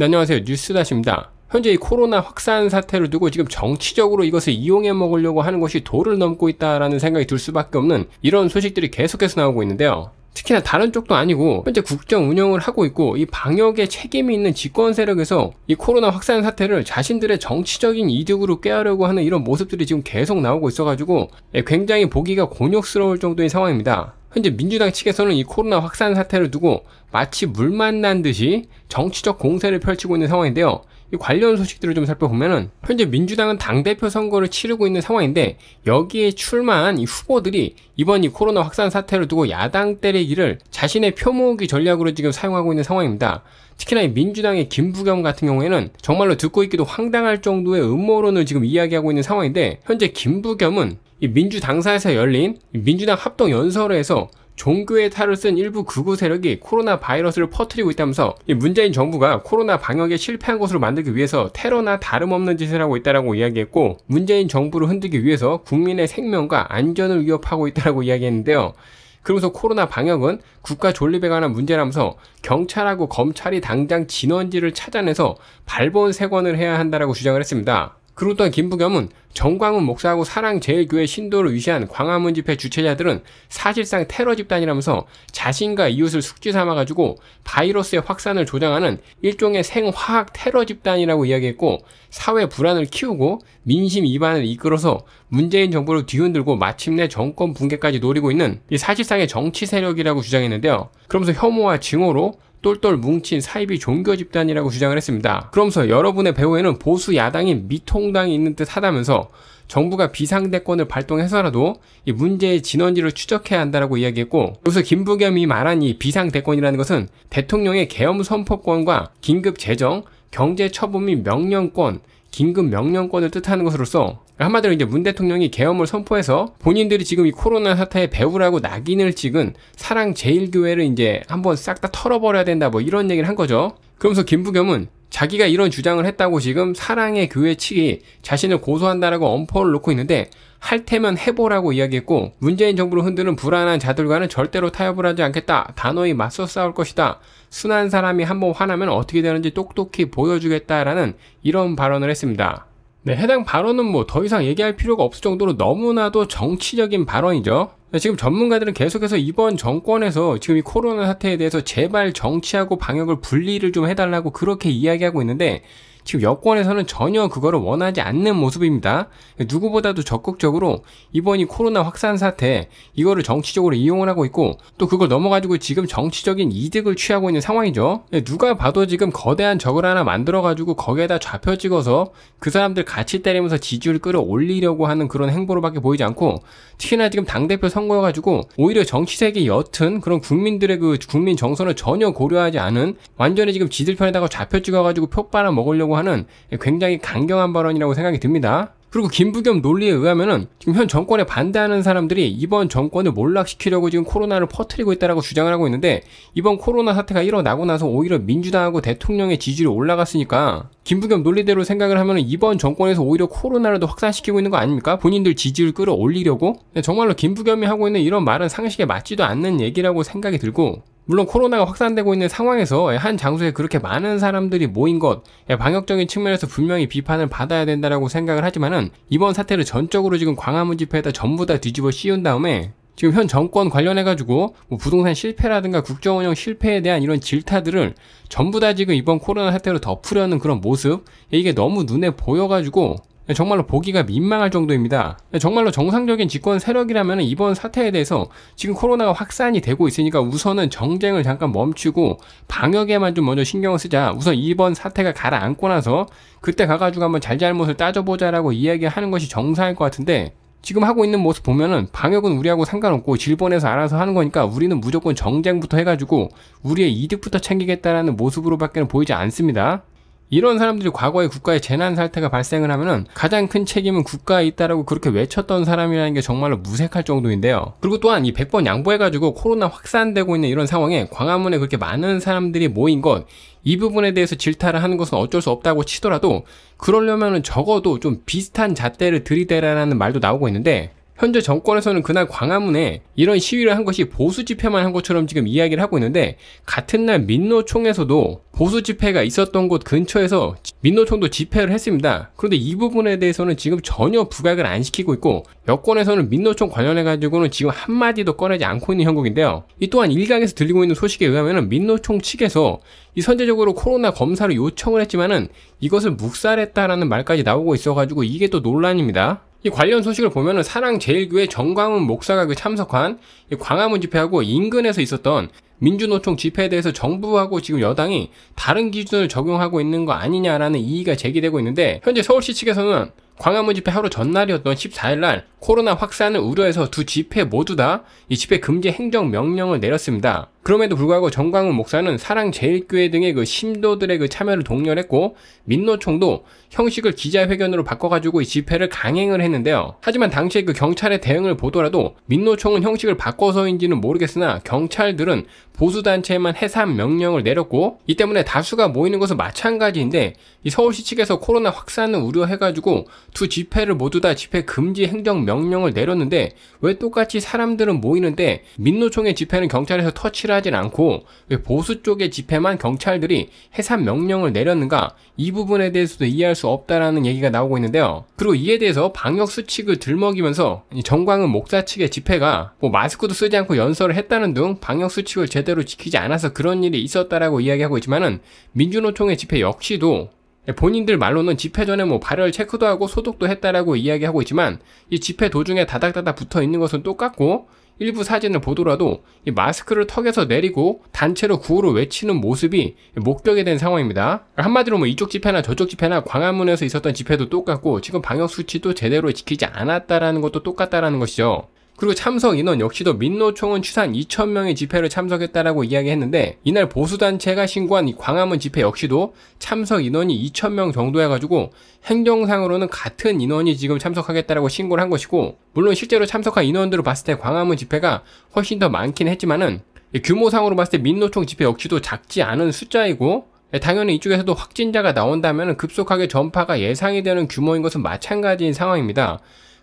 네, 안녕하세요. 뉴스다시입니다. 현재 이 코로나 확산 사태를 두고 지금 정치적으로 이것을 이용해 먹으려고 하는 것이 도를 넘고 있다라는 생각이 들 수밖에 없는 이런 소식들이 계속해서 나오고 있는데요. 특히나 다른 쪽도 아니고 현재 국정 운영을 하고 있고 이 방역에 책임이 있는 집권 세력에서 이 코로나 확산 사태를 자신들의 정치적인 이득으로 꾀하려고 하는 이런 모습들이 지금 계속 나오고 있어가지고 예, 굉장히 보기가 곤욕스러울 정도인 상황입니다. 현재 민주당 측에서는 이 코로나 확산 사태를 두고 마치 물 만난 듯이 정치적 공세를 펼치고 있는 상황인데요. 이 관련 소식들을 좀 살펴보면은 현재 민주당은 당대표 선거를 치르고 있는 상황인데 여기에 출마한 이 후보들이 이번 이 코로나 확산 사태를 두고 야당 때리기를 자신의 표 모으기 전략으로 지금 사용하고 있는 상황입니다. 특히나 이 민주당의 김부겸 같은 경우에는 정말로 듣고 있기도 황당할 정도의 음모론을 지금 이야기하고 있는 상황인데 현재 김부겸은 민주당사에서 열린 민주당 합동 연설에서 종교의 탈을 쓴 일부 극우 세력이 코로나 바이러스를 퍼뜨리고 있다면서 문재인 정부가 코로나 방역에 실패한 것으로 만들기 위해서 테러나 다름없는 짓을 하고 있다라고 이야기했고 문재인 정부를 흔들기 위해서 국민의 생명과 안전을 위협하고 있다라고 이야기했는데요. 그러면서 코로나 방역은 국가 존립에 관한 문제라면서 경찰하고 검찰이 당장 진원지를 찾아내서 발본 세관을 해야 한다라고 주장을 했습니다. 그리고 또한 김부겸은 정광훈 목사하고 사랑제일교회 신도를 위시한 광화문 집회 주최자들은 사실상 테러 집단이라면서 자신과 이웃을 숙지 삼아가지고 바이러스의 확산을 조장하는 일종의 생화학 테러 집단이라고 이야기했고 사회 불안을 키우고 민심 이반을 이끌어서 문재인 정부를 뒤흔들고 마침내 정권 붕괴까지 노리고 있는 이 사실상의 정치 세력이라고 주장했는데요. 그러면서 혐오와 증오로 똘똘 뭉친 사이비 종교 집단이라고 주장을 했습니다. 그러면서 여러분의 배후에는 보수 야당인 미통당이 있는 듯 하다면서 정부가 비상대권을 발동해서라도 이 문제의 진원지를 추적해야 한다라고 이야기했고 여기서 김부겸이 말한 이 비상대권이라는 것은 대통령의 계엄 선포권과 긴급 재정, 경제 처분 및 명령권, 긴급 명령권을 뜻하는 것으로서 한마디로 이제 문 대통령이 계엄을 선포해서 본인들이 지금 이 코로나 사태의 배후라고 낙인을 찍은 사랑 제일교회를 이제 한번 싹 다 털어버려야 된다 뭐 이런 얘기를 한 거죠. 그러면서 김부겸은 자기가 이런 주장을 했다고 지금 사랑의 교회 측이 자신을 고소한다라고 엄포를 놓고 있는데 할 테면 해보라고 이야기했고 문재인 정부를 흔드는 불안한 자들과는 절대로 타협을 하지 않겠다. 단호히 맞서 싸울 것이다. 순한 사람이 한번 화나면 어떻게 되는지 똑똑히 보여주겠다라는 이런 발언을 했습니다. 네, 해당 발언은 뭐 더 이상 얘기할 필요가 없을 정도로 너무나도 정치적인 발언이죠. 지금 전문가들은 계속해서 이번 정권에서 지금 이 코로나 사태에 대해서 제발 정치하고 방역을 분리를 좀 해달라고 그렇게 이야기하고 있는데 지금 여권에서는 전혀 그거를 원하지 않는 모습입니다. 누구보다도 적극적으로 이번 이 코로나 확산 사태 이거를 정치적으로 이용을 하고 있고 또 그걸 넘어가지고 지금 정치적인 이득을 취하고 있는 상황이죠. 예, 누가 봐도 지금 거대한 적을 하나 만들어가지고 거기에다 좌표 찍어서 그 사람들 같이 때리면서 지지율 끌어올리려고 하는 그런 행보로밖에 보이지 않고 특히나 지금 당대표 선거여가지고 오히려 정치색이 옅은 그런 국민들의 그 국민 정서를 전혀 고려하지 않은 완전히 지금 지들 편에다가 좌표 찍어가지고 표 빨아 먹으려고 않는다라고 하는 굉장히 강경한 발언이라고 생각이 듭니다. 그리고 김부겸 논리에 의하면은 지금 현 정권에 반대하는 사람들이 이번 정권을 몰락시키려고 지금 코로나를 퍼뜨리고 있다라고 주장을 하고 있는데 이번 코로나 사태가 일어나고 나서 오히려 민주당하고 대통령의 지지율이 올라갔으니까 김부겸 논리대로 생각을 하면은 이번 정권에서 오히려 코로나를 더 확산시키고 있는 거 아닙니까? 본인들 지지율 끌어올리려고 네, 정말로 김부겸이 하고 있는 이런 말은 상식에 맞지도 않는 얘기라고 생각이 들고 물론 코로나가 확산되고 있는 상황에서 한 장소에 그렇게 많은 사람들이 모인 것, 예, 방역적인 측면에서 분명히 비판을 받아야 된다라고 생각을 하지만은 이번 사태를 전적으로 지금 광화문 집회에다 전부 다 뒤집어 씌운 다음에 지금 현 정권 관련해가지고 뭐 부동산 실패라든가 국정 운영 실패에 대한 이런 질타들을 전부 다 지금 이번 코로나 사태로 덮으려는 그런 모습 예, 이게 너무 눈에 보여가지고 정말로 보기가 민망할 정도입니다. 정말로 정상적인 집권 세력이라면 이번 사태에 대해서 지금 코로나가 확산이 되고 있으니까 우선은 정쟁을 잠깐 멈추고 방역에만 좀 먼저 신경을 쓰자. 우선 이번 사태가 가라앉고 나서 그때 가가지고 한번 잘잘못을 따져보자라고 이야기하는 것이 정상일 것 같은데 지금 하고 있는 모습 보면은 방역은 우리하고 상관없고 질본에서 알아서 하는 거니까 우리는 무조건 정쟁부터 해가지고 우리의 이득부터 챙기겠다라는 모습으로밖에 는 보이지 않습니다. 이런 사람들이 과거에 국가에 재난 사태가 발생을 하면은 가장 큰 책임은 국가에 있다라고 그렇게 외쳤던 사람이라는 게 정말로 무색할 정도인데요. 그리고 또한 이 100번 양보해가지고 코로나 확산되고 있는 이런 상황에 광화문에 그렇게 많은 사람들이 모인 것, 이 부분에 대해서 질타를 하는 것은 어쩔 수 없다고 치더라도 그러려면은 적어도 좀 비슷한 잣대를 들이대라는 말도 나오고 있는데 현재 정권에서는 그날 광화문에 이런 시위를 한 것이 보수 집회만 한 것처럼 지금 이야기를 하고 있는데 같은 날 민노총에서도 보수 집회가 있었던 곳 근처에서 민노총도 집회를 했습니다. 그런데 이 부분에 대해서는 지금 전혀 부각을 안 시키고 있고 여권에서는 민노총 관련해 가지고는 지금 한마디도 꺼내지 않고 있는 형국인데요. 이 또한 일각에서 들리고 있는 소식에 의하면 민노총 측에서 이 선제적으로 코로나 검사를 요청을 했지만은 이것을 묵살했다라는 말까지 나오고 있어가지고 이게 또 논란입니다. 이 관련 소식을 보면은 사랑제일교회 정광훈 목사가 그 참석한 광화문 집회하고 인근에서 있었던 민주노총 집회에 대해서 정부하고 지금 여당이 다른 기준을 적용하고 있는 거 아니냐라는 이의가 제기되고 있는데 현재 서울시 측에서는 광화문 집회 하루 전날이었던 14일날 코로나 확산을 우려해서 두 집회 모두 다 이 집회 금지 행정 명령을 내렸습니다. 그럼에도 불구하고 정광훈 목사는 사랑제일교회 등의 그 신도들의 그 참여를 독려했고 민노총도 형식을 기자회견으로 바꿔가지고 이 집회를 강행을 했는데요. 하지만 당시에 그 경찰의 대응을 보더라도 민노총은 형식을 바꿔서인지는 모르겠으나 경찰들은 보수단체에만 해산 명령을 내렸고 이 때문에 다수가 모이는 것은 마찬가지인데 이 서울시 측에서 코로나 확산을 우려해가지고 두 집회를 모두 다 집회 금지 행정 명령 명령을 내렸는데 왜 똑같이 사람들은 모이는데 민노총의 집회는 경찰에서 터치를 하진 않고 왜 보수 쪽의 집회만 경찰들이 해산 명령을 내렸는가 이 부분에 대해서도 이해할 수 없다라는 얘기가 나오고 있는데요. 그리고 이에 대해서 방역 수칙을 들먹이면서 정광은 목사 측의 집회가 뭐 마스크도 쓰지 않고 연설을 했다는 등 방역 수칙을 제대로 지키지 않아서 그런 일이 있었다라고 이야기하고 있지만은 민주노총의 집회 역시도 예, 본인들 말로는 집회 전에 뭐 발열 체크도 하고 소독도 했다라고 이야기하고 있지만 이 집회 도중에 다닥다닥 붙어 있는 것은 똑같고 일부 사진을 보더라도 이 마스크를 턱에서 내리고 단체로 구호를 외치는 모습이 목격이 된 상황입니다. 한마디로 뭐 이쪽 집회나 저쪽 집회나 광화문에서 있었던 집회도 똑같고 지금 방역 수칙도 제대로 지키지 않았다라는 것도 똑같다라는 것이죠. 그리고 참석 인원 역시도 민노총은 추산 2천명의 집회를 참석했다라고 이야기했는데 이날 보수단체가 신고한 광화문 집회 역시도 참석 인원이 2천명 정도 해가지고 행정상으로는 같은 인원이 지금 참석하겠다라고 신고를 한 것이고 물론 실제로 참석한 인원들을 봤을 때 광화문 집회가 훨씬 더 많긴 했지만은 규모상으로 봤을 때 민노총 집회 역시도 작지 않은 숫자이고 예, 당연히 이쪽에서도 확진자가 나온다면 급속하게 전파가 예상이 되는 규모인 것은 마찬가지인 상황입니다.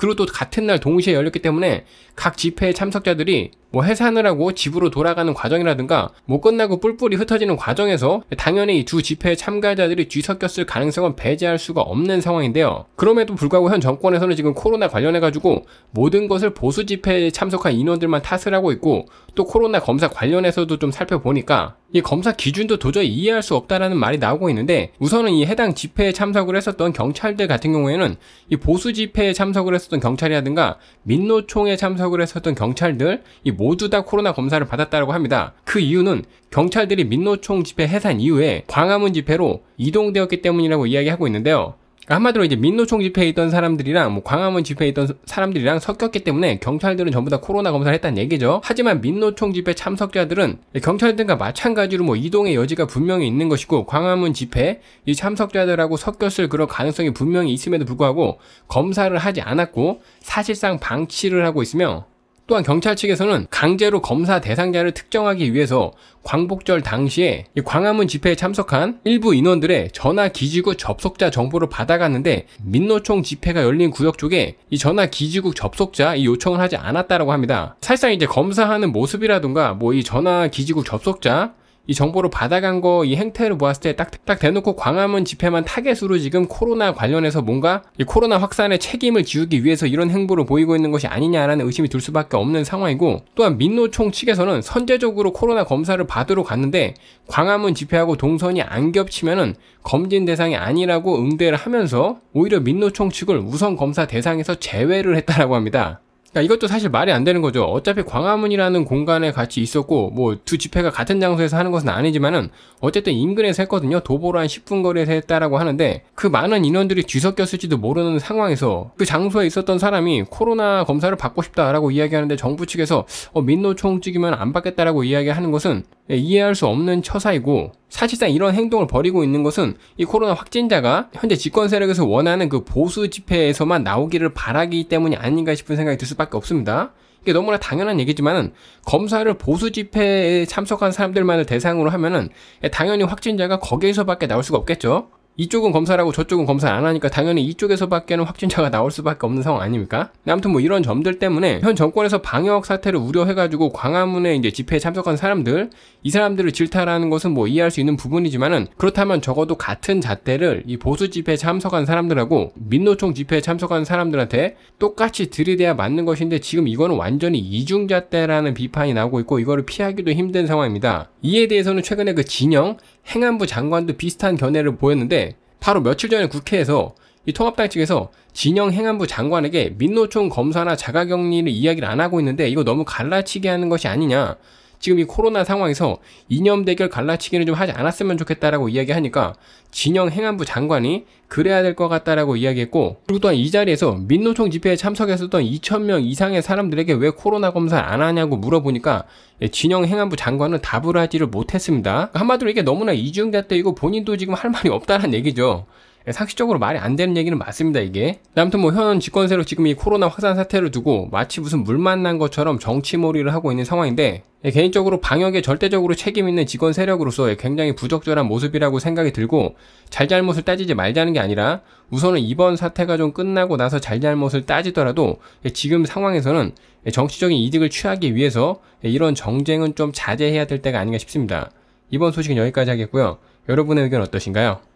그리고 또 같은 날 동시에 열렸기 때문에 각 집회의 참석자들이 뭐 해산을하고 집으로 돌아가는 과정이라든가 못 뭐 끝나고 뿔뿔이 흩어지는 과정에서 당연히 두 집회의 참가자들이 뒤섞였을 가능성은 배제할 수가 없는 상황인데요. 그럼에도 불구하고 현 정권에서는 지금 코로나 관련해가지고 모든 것을 보수 집회에 참석한 인원들만 탓을 하고 있고 또 코로나 검사 관련해서도 좀 살펴보니까 이 검사 기준도 도저히 이해할 수 없다라는 말이 나오고 있는데 우선은 이 해당 집회에 참석을 했었던 경찰들 같은 경우에는 이 보수 집회에 참석을 했었던 경찰이라든가 민노총에 참석을 했었던 경찰들 이 모두 다 코로나 검사를 받았다고 합니다. 그 이유는 경찰들이 민노총 집회 해산 이후에 광화문 집회로 이동되었기 때문이라고 이야기하고 있는데요. 한마디로 이제 민노총 집회에 있던 사람들이랑 뭐 광화문 집회에 있던 사람들이랑 섞였기 때문에 경찰들은 전부 다 코로나 검사를 했다는 얘기죠. 하지만 민노총 집회 참석자들은 경찰들과 마찬가지로 뭐 이동의 여지가 분명히 있는 것이고 광화문 집회 이 참석자들하고 섞였을 그런 가능성이 분명히 있음에도 불구하고 검사를 하지 않았고 사실상 방치를 하고 있으며 또한 경찰 측에서는 강제로 검사 대상자를 특정하기 위해서 광복절 당시에 광화문 집회에 참석한 일부 인원들의 전화 기지국 접속자 정보를 받아갔는데 민노총 집회가 열린 구역 쪽에 이 전화 기지국 접속자 이 요청을 하지 않았다라고 합니다. 사실상 이제 검사하는 모습이라든가 뭐 이 전화 기지국 접속자 이 정보를 받아간 거 이 행태를 보았을 때 딱딱 딱 대놓고 광화문 집회만 타겟으로 지금 코로나 관련해서 뭔가 이 코로나 확산의 책임을 지우기 위해서 이런 행보를 보이고 있는 것이 아니냐라는 의심이 들 수밖에 없는 상황이고 또한 민노총 측에서는 선제적으로 코로나 검사를 받으러 갔는데 광화문 집회하고 동선이 안 겹치면은 검진 대상이 아니라고 응대를 하면서 오히려 민노총 측을 우선 검사 대상에서 제외를 했다라고 합니다. 그러니까 이것도 사실 말이 안 되는 거죠. 어차피 광화문이라는 공간에 같이 있었고 뭐 두 집회가 같은 장소에서 하는 것은 아니지만은 어쨌든 인근에서 했거든요. 도보로 한 10분 거리에서 했다라고 하는데 그 많은 인원들이 뒤섞였을지도 모르는 상황에서 그 장소에 있었던 사람이 코로나 검사를 받고 싶다라고 이야기하는데 정부 측에서 어, 민노총 측이면 안 받겠다라고 이야기하는 것은 예, 이해할 수 없는 처사이고 사실상 이런 행동을 벌이고 있는 것은 이 코로나 확진자가 현재 집권 세력에서 원하는 그 보수 집회에서만 나오기를 바라기 때문이 아닌가 싶은 생각이 들 수밖에 없습니다. 이게 너무나 당연한 얘기지만은 검사를 보수 집회에 참석한 사람들만을 대상으로 하면은 예, 당연히 확진자가 거기에서밖에 나올 수가 없겠죠. 이쪽은 검사라고 저쪽은 검사 안 하니까 당연히 이쪽에서밖에는 확진자가 나올 수밖에 없는 상황 아닙니까? 아무튼 뭐 이런 점들 때문에 현 정권에서 방역 사태를 우려해가지고 광화문에 이제 집회에 참석한 사람들 이 사람들을 질타라는 것은 뭐 이해할 수 있는 부분이지만은 그렇다면 적어도 같은 잣대를 이 보수 집회에 참석한 사람들하고 민노총 집회에 참석한 사람들한테 똑같이 들이대야 맞는 것인데 지금 이거는 완전히 이중 잣대라는 비판이 나오고 있고 이거를 피하기도 힘든 상황입니다. 이에 대해서는 최근에 그 진영 행안부 장관도 비슷한 견해를 보였는데 바로 며칠 전에 국회에서 이 통합당 측에서 진영 행안부 장관에게 민노총 검사나 자가격리를 이야기를 안 하고 있는데 이거 너무 갈라치게 하는 것이 아니냐 지금 이 코로나 상황에서 이념 대결 갈라치기는 좀 하지 않았으면 좋겠다라고 이야기하니까 진영 행안부 장관이 그래야 될 것 같다라고 이야기했고 그리고 또한 이 자리에서 민노총 집회에 참석했었던 2천명 이상의 사람들에게 왜 코로나 검사를 안 하냐고 물어보니까 예, 진영 행안부 장관은 답을 하지를 못했습니다. 한마디로 이게 너무나 이중잣대이고 본인도 지금 할 말이 없다는 얘기죠. 예, 상식적으로 말이 안 되는 얘기는 맞습니다, 이게. 아무튼 뭐 현 집권세력 지금 이 코로나 확산 사태를 두고 마치 무슨 물 만난 것처럼 정치몰이를 하고 있는 상황인데 예, 개인적으로 방역에 절대적으로 책임있는 직원 세력으로서 예, 굉장히 부적절한 모습이라고 생각이 들고 잘잘못을 따지지 말자는 게 아니라 우선은 이번 사태가 좀 끝나고 나서 잘잘못을 따지더라도 지금 상황에서는 정치적인 이득을 취하기 위해서 이런 정쟁은 좀 자제해야 될 때가 아닌가 싶습니다. 이번 소식은 여기까지 하겠고요. 여러분의 의견 어떠신가요?